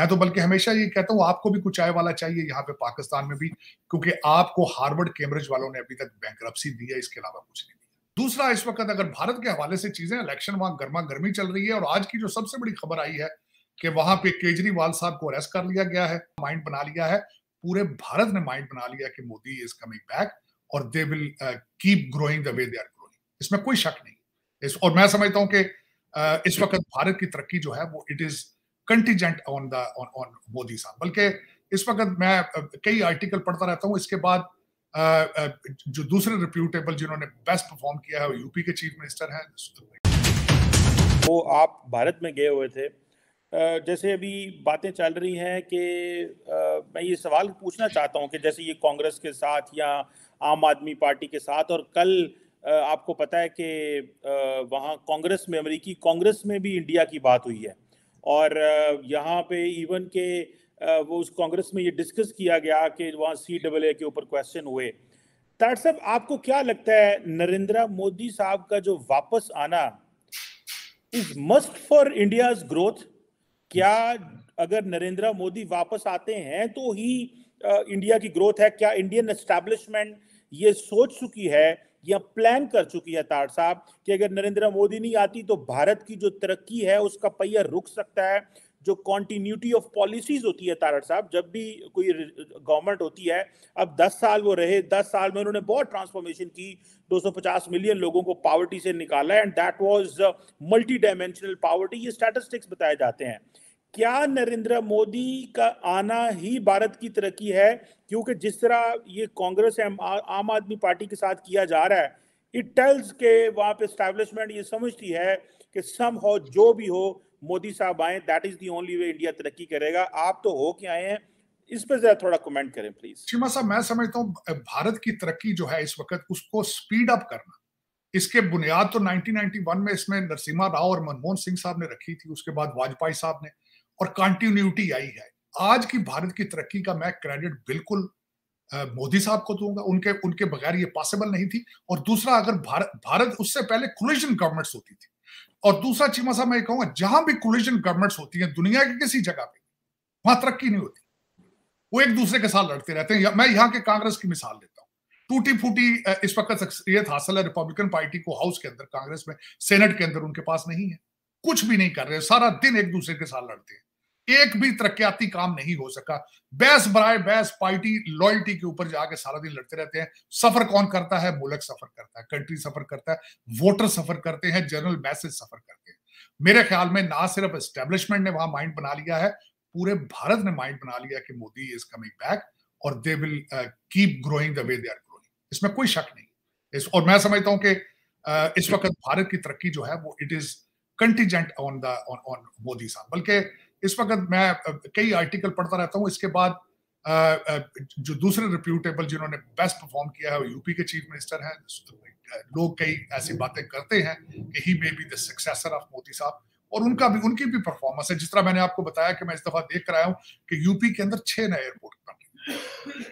मैं तो बल्कि हमेशा ये कहता हूँ आपको भी कुछ आय वाला चाहिए यहाँ पे पाकिस्तान में भी क्योंकि आपको हार्वर्ड कैम्ब्रिज वालों ने अभी तक बैंक्रप्सी दी है इसके अलावा कुछ नहीं दूसरा इस वक्त अगर भारत के हवाले से चीजें इलेक्शन वहां गर्मा गर्मी चल रही है और आज की जो सबसे बड़ी खबर आई है कि वहां पे केजरीवाल साहब को अरेस्ट कर लिया गया है माइंड बना लिया है पूरे भारत ने माइंड बना लिया कि मोदी इज कमिंग बैक और they will keep growing the way they are growing इसमें कोई शक नहीं इस, और मैं समझता हूँ कि uh, इस वक्त भारत की तरक्की जो है वो it is contingent on the on on Modi साहब बल्कि इस वक्त मैं कई आर्टिकल पढ़ता रहता हूँ इसके बाद जो दूसरे रिप्यूटेबल जिन्होंने बेस्ट परफॉर्म किया है यूपी के चीफ मिनिस्टर हैं वो आप भारत में गए हुए थे जैसे अभी बातें चल रही हैं कि मैं ये सवाल पूछना चाहता हूँ कि जैसे ये कांग्रेस के साथ या आम आदमी पार्टी के साथ और कल आपको पता है कि वहाँ कांग्रेस में अमेरिकी कांग्रेस में भी इंडिया की बात हुई है और यहाँ पे इवन के वो उस कांग्रेस में ये डिस्कस किया गया कि वहाँ सी डबल ए के ऊपर क्वेश्चन हुए तार साहब आपको क्या लगता है नरेंद्र मोदी साहब का जो वापस आना is must for India growth क्या अगर नरेंद्र मोदी वापस आते हैं तो ही इंडिया की ग्रोथ है क्या इंडियन एस्टेब्लिशमेंट ये सोच चुकी है यह प्लान कर चुकी है तार साहब कि अगर नरेंद्र मोदी नहीं आती तो भारत की जो तरक्की है उसका पहिया रुक सकता है जो कॉन्टीन्यूटी ऑफ पॉलिसीज होती है तारड़ साहब जब भी कोई गवर्नमेंट होती है अब 10 साल वो रहे 10 साल में उन्होंने बहुत ट्रांसफॉर्मेशन की 250 मिलियन लोगों को पावर्टी से निकाला and that was multi dimensional poverty ये स्टैटिस्टिक्स बताए जाते हैं क्या नरेंद्र मोदी का आना ही भारत की तरक्की है क्योंकि जिस तरह ये कांग्रेस आम आदमी पार्टी के साथ किया जा रहा है इट टेल्स के वहाँ पे स्टैब्लिशमेंट ये समझती है कि सम हो जो भी हो मोदी साहब आए that is the only way India तरक्की करेगा आप तो हो के आए हैं इस पर जरा थोड़ा कमेंट करें प्लीज शिमा साहब मैं समझता हूँ भारत की तरक्की जो है इस वक्त उसको स्पीड अप करना इसके बुनियाद तो 1991 में इसमें नरसिम्हा राव और मनमोहन सिंह साहब ने रखी थी उसके बाद वाजपेयी साहब ने और कंटिन्यूटी आई है आज की भारत की तरक्की का मैं क्रेडिट बिल्कुल मोदी साहब को दूंगा उनके उनके बगैर ये पॉसिबल नहीं थी और दूसरा अगर भारत भारत उससे पहले कोलिजन गवर्नमेंट्स होती थी और दूसरा चीमा साहब मैं कहूंगा जहां भी कोलिजन गवर्नमेंट्स होती है दुनिया की किसी जगह पे वहां तरक्की नहीं होती वो एक दूसरे के साथ लड़ते रहते हैं मैं यहाँ के कांग्रेस की मिसाल देता हूँ टूटी फूटी इस वक्त शख्सियत हासिल है रिपब्लिकन पार्टी को हाउस के अंदर कांग्रेस में सेनेट के अंदर उनके पास नहीं है कुछ भी नहीं कर रहे सारा दिन एक दूसरे के साथ लड़ते हैं एक भी तरक्याती काम नहीं हो सका बैस बराए बैस पार्टी लॉयल्टी के ऊपर जाके सारा दिन लड़ते रहते हैं सफर कौन करता है मुलक सफर करता है कंट्री सफर करता है वोटर सफर करते हैं जनरल मैसेज सफर करते हैं मेरे ख्याल में ना सिर्फ एस्टेब्लिशमेंट ने वहां माइंड बना लिया है पूरे भारत ने माइंड बना लिया कि मोदी इज कमिंग बैक और they will keep growing the way they are growing इसमें कोई शक नहीं इस, और मैं समझता हूं कि uh, इस वक्त भारत की तरक्की जो है वो it is contingent on the on Modi साहब बल्कि इस वक्त मैं कई आर्टिकल पढ़ता रहता हूँ इसके बाद जो दूसरे रिप्यूटेबल जिन्होंने बेस्ट परफॉर्म किया है वो यूपी के चीफ मिनिस्टर हैं लोग कई ऐसी बातें करते हैं कि he may be the successor of Modi साहब और उनका भी उनकी भी परफॉर्मेंस है जिस तरह मैंने आपको बताया कि मैं इस दफा देख कर आया हूँ कि यूपी के अंदर छह नए एयरपोर्ट बन रहे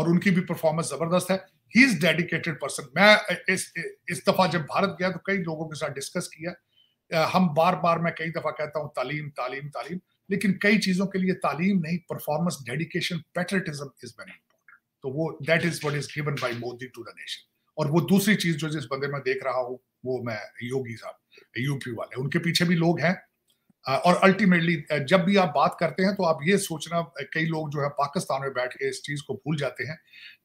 और उनकी भी परफॉर्मेंस जबरदस्त है ही इज डेडिकेटेड पर्सन मैं इस इस दफा जब भारत गया तो कई लोगों के साथ डिस्कस किया हम बार बार मैं कई दफा कहता हूं तालीम तालीम तालीम लेकिन कई चीजों के लिए तालीम नहीं performance dedication patriotism is very important तो वो that is what is given by Modi to the nation और वो दूसरी चीज जो जिस बंदे में देख रहा हूँ वो मैं योगी साहब यूपी वाले उनके पीछे भी लोग हैं और अल्टीमेटली जब भी आप बात करते हैं तो आप ये सोचना कई लोग जो है पाकिस्तान में बैठ के इस चीज को भूल जाते हैं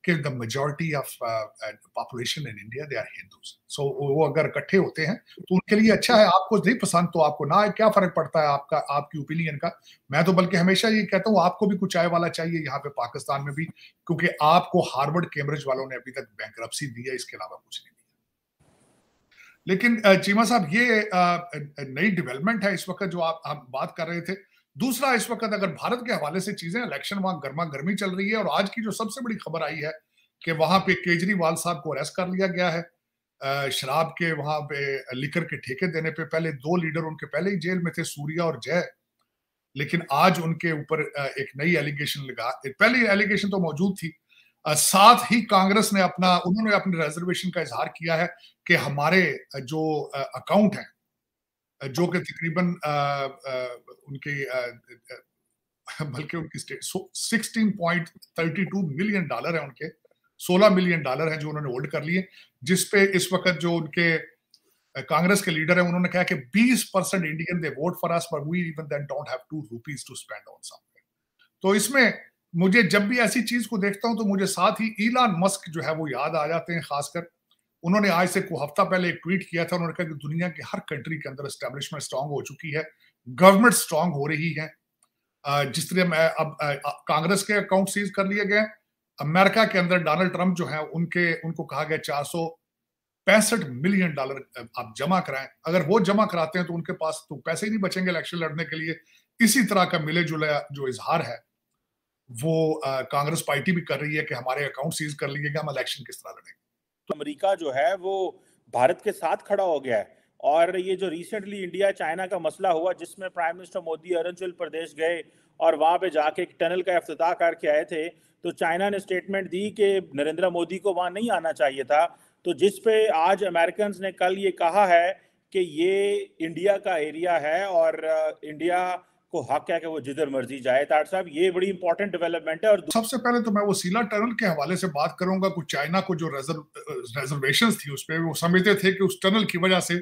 कि the majority of population in India they are Hindu so वो अगर इकट्ठे होते हैं तो उनके लिए अच्छा है आपको नहीं पसंद तो आपको ना क्या फर्क पड़ता है आपका आपकी ओपिनियन का मैं तो बल्कि हमेशा ये कहता हूँ आपको भी कुछ आय वाला चाहिए यहाँ पे पाकिस्तान में भी क्योंकि आपको हार्वर्ड कैम्ब्रिज वालों ने अभी तक बैंक दी है इसके अलावा कुछ नहीं लेकिन चीमा साहब ये नई डेवलपमेंट है इस वक्त जो आप हम बात कर रहे थे दूसरा इस वक्त अगर भारत के हवाले से चीजें इलेक्शन वहां गर्मा गर्मी चल रही है और आज की जो सबसे बड़ी खबर आई है कि वहां पे केजरीवाल साहब को अरेस्ट कर लिया गया है शराब के वहां पे लिकर के ठेके देने पे पहले दो लीडर उनके पहले ही जेल में थे सूर्या और जय लेकिन आज उनके ऊपर एक नई एलिगेशन लगा पहले एलिगेशन तो मौजूद थी साथ ही कांग्रेस ने अपना उन्होंने अपने रिजर्वेशन का इजहार किया है कि हमारे जो अकाउंट हैं जो कि तकरीबन उनके बल्कि उनकी sixteen point thirty two million dollar है उनके सोलह मिलियन डॉलर है जो उन्होंने होल्ड कर लिए जिसपे इस वक्त जो उनके कांग्रेस के लीडर हैं उन्होंने कहा कि 20 percent Indian they vote for us पर we even then don't have two rupees to spend on something तो इसमें मुझे जब भी ऐसी चीज को देखता हूं तो मुझे साथ ही ईलान मस्क जो है वो याद आ जाते हैं खासकर उन्होंने आज से कुछ हफ्ता पहले एक ट्वीट किया था उन्होंने कहा कि दुनिया के हर कंट्री के अंदर स्टैब्लिशमेंट स्ट्रांग हो चुकी है गवर्नमेंट स्ट्रांग हो रही है जिस तरह अब कांग्रेस के अकाउंट सीज कर लिए गए अमेरिका के अंदर डोनाल्ड ट्रंप जो है उनके उनको कहा गया चार सौ पैंसठ मिलियन डॉलर आप जमा कराएं अगर वो जमा कराते हैं तो उनके पास तो पैसे ही नहीं बचेंगे इलेक्शन लड़ने के लिए इसी तरह का मिले जुला जो इजहार है वो कांग्रेस पार्टी भी कर रही है कि हमारे अकाउंट सीज कर लिए हम इलेक्शन किस तरह लड़ेंगे तो अमेरिका जो है वो भारत के साथ खड़ा हो गया है और ये जो रिसेंटली इंडिया चाइना का मसला हुआ जिसमें प्राइम मिनिस्टर मोदी अरुणाचल प्रदेश गए और वहाँ पे जाके एक टनल का अफ्ताह करके आए थे तो चाइना ने स्टेटमेंट दी कि नरेंद्र मोदी को वहाँ नहीं आना चाहिए था तो जिस पे आज अमेरिकन ने कल ये कहा है कि ये इंडिया का एरिया है और इंडिया को हक है कि वो जिधर मर्जी जाए ताट साहब ये बड़ी इंपॉर्टेंट डेवलपमेंट है और सबसे पहले तो मैं वो सीला टनल के हवाले से बात करूंगा कुछ चाइना को जो रेजर्वेशन थी उस पर वो समझते थे कि उस टनल की वजह से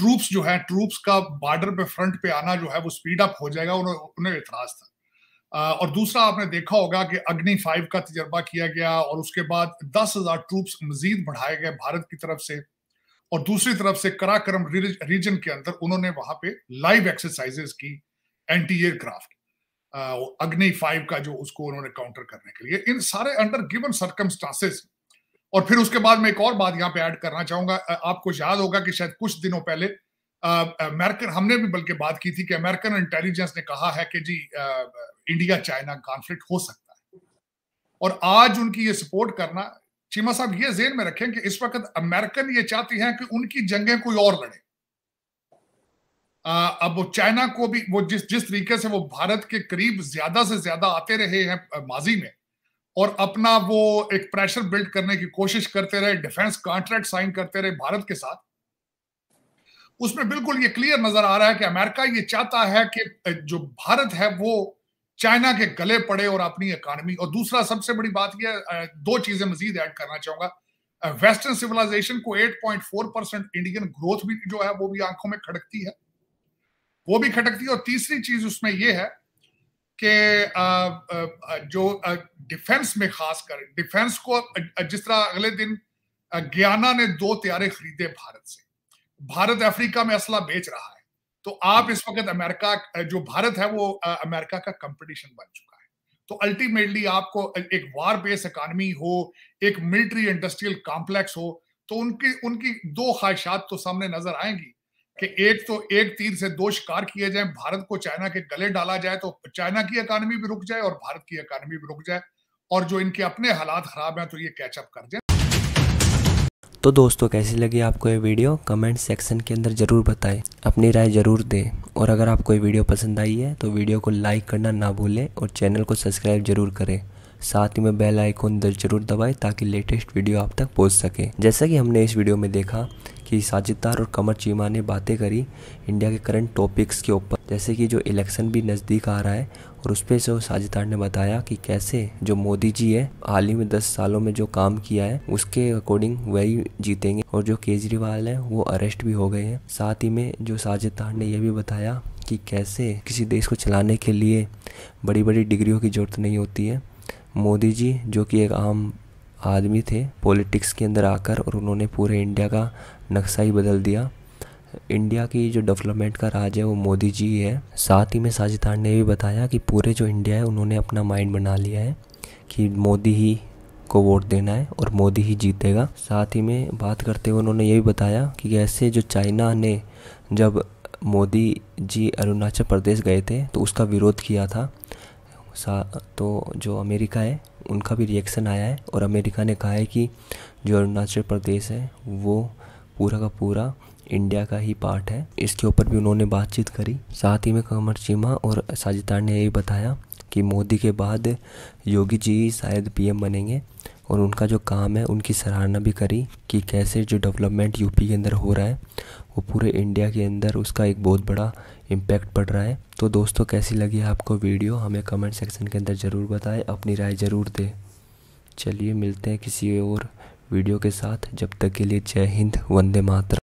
ट्रूप्स जो है ट्रूप्स का बॉर्डर पे फ्रंट पे आना जो है वो स्पीड अप हो जाएगा उन्हें उन्हें एतराज था और दूसरा आपने देखा होगा कि अग्नि फाइव का तजर्बा किया गया और उसके बाद दस हजार ट्रूप्स मजीद बढ़ाए गए भारत की तरफ से और दूसरी तरफ से कराक्रम रीजन के अंदर उन्होंने वहां पे लाइव एक्सरसाइजेस की एंटी एयरक्राफ्ट अग्नि फाइव का जो उसको उन्होंने काउंटर करने के लिए इन सारे अंडर गिवन सर्कमस्टांसेस और फिर उसके बाद मैं एक और बात यहाँ पे ऐड करना चाहूंगा आपको याद होगा कि शायद कुछ दिनों पहले अमेरिकन हमने भी बल्कि बात की थी कि अमेरिकन इंटेलिजेंस ने कहा है कि जी आ, इंडिया चाइना कॉन्फ्लिक्ट हो सकता है और आज उनकी ये सपोर्ट करना चीमा साहब ये जेन में रखें कि इस वक्त अमेरिकन ये चाहती हैं कि उनकी जंगें कोई और लड़े अब वो चाइना को भी वो जिस जिस तरीके से वो भारत के करीब ज्यादा से ज्यादा आते रहे हैं माजी में और अपना वो एक प्रेशर बिल्ड करने की कोशिश करते रहे डिफेंस कॉन्ट्रैक्ट साइन करते रहे भारत के साथ उसमें बिल्कुल ये क्लियर नजर आ रहा है कि अमेरिका ये चाहता है कि जो भारत है वो चाइना के गले पड़े और अपनी इकानमी और दूसरा सबसे बड़ी बात यह दो चीजें मजीद ऐड करना चाहूंगा वेस्टर्न सिविलाइजेशन को 8.4 परसेंट इंडियन ग्रोथ भी जो है वो भी आंखों में खड़कती है वो भी खटकती है और तीसरी चीज उसमें ये है कि जो डिफेंस में खास कर डिफेंस को जिस तरह अगले दिन ग्याना ने दो त्यारे खरीदे भारत से भारत अफ्रीका में असला बेच रहा है तो आप इस वक्त अमेरिका जो भारत है वो अमेरिका का कंपटीशन बन चुका है तो अल्टीमेटली आपको एक वार बेस इकानमी हो एक मिलिट्री इंडस्ट्रियल कॉम्प्लेक्स हो तो उनकी उनकी दो ख्वाहिशात तो सामने नजर आएंगी कि एक तो एक तीर से दो शिकार किए जाए भारत को चाइना के गले डाला जाए तो चाइना की इकानमी भी रुक जाए और भारत की इकानमी भी रुक जाए और जो इनके अपने हालात खराब हैं तो ये कैचअप कर जाए तो दोस्तों कैसी लगी आपको ये वीडियो कमेंट सेक्शन के अंदर ज़रूर बताएं अपनी राय ज़रूर दें और अगर आपको ये वीडियो पसंद आई है तो वीडियो को लाइक करना ना भूलें और चैनल को सब्सक्राइब ज़रूर करें साथ ही में बेल आइकॉन जरूर दबाएं ताकि लेटेस्ट वीडियो आप तक पहुंच सके जैसा कि हमने इस वीडियो में देखा कि साजिदार और कमर चीमा ने बातें करी इंडिया के करंट टॉपिक्स के ऊपर जैसे कि जो इलेक्शन भी नज़दीक आ रहा है और उस पर जो साजिदार ने बताया कि कैसे जो मोदी जी है हाल ही में दस सालों में जो काम किया है उसके अकॉर्डिंग वही जीतेंगे और जो केजरीवाल है वो अरेस्ट भी हो गए हैं साथ ही में जो साजिदार ने यह भी बताया कि कैसे किसी देश को चलाने के लिए बड़ी बड़ी डिग्रियों की ज़रूरत नहीं होती है मोदी जी जो कि एक आम आदमी थे पॉलिटिक्स के अंदर आकर और उन्होंने पूरे इंडिया का नक्शा ही बदल दिया इंडिया की जो डेवलपमेंट का राज है वो मोदी जी है साथ ही में साजिदार ने भी बताया कि पूरे जो इंडिया है उन्होंने अपना माइंड बना लिया है कि मोदी ही को वोट देना है और मोदी ही जीतेगा साथ ही में बात करते हुए उन्होंने ये भी बताया कि कैसे जो चाइना ने जब मोदी जी अरुणाचल प्रदेश गए थे तो उसका विरोध किया था सा तो जो अमेरिका है उनका भी रिएक्शन आया है और अमेरिका ने कहा है कि जो अरुणाचल प्रदेश है वो पूरा का पूरा इंडिया का ही पार्ट है इसके ऊपर भी उन्होंने बातचीत करी साथ ही में कमर चीमा और साजिदार ने यही बताया कि मोदी के बाद योगी जी शायद पीएम बनेंगे और उनका जो काम है उनकी सराहना भी करी कि कैसे जो डेवलपमेंट यूपी के अंदर हो रहा है वो पूरे इंडिया के अंदर उसका एक बहुत बड़ा इम्पैक्ट पड़ रहा है तो दोस्तों कैसी लगी आपको वीडियो हमें कमेंट सेक्शन के अंदर ज़रूर बताएं अपनी राय ज़रूर दें चलिए मिलते हैं किसी और वीडियो के साथ जब तक के लिए जय हिंद वंदे मातरम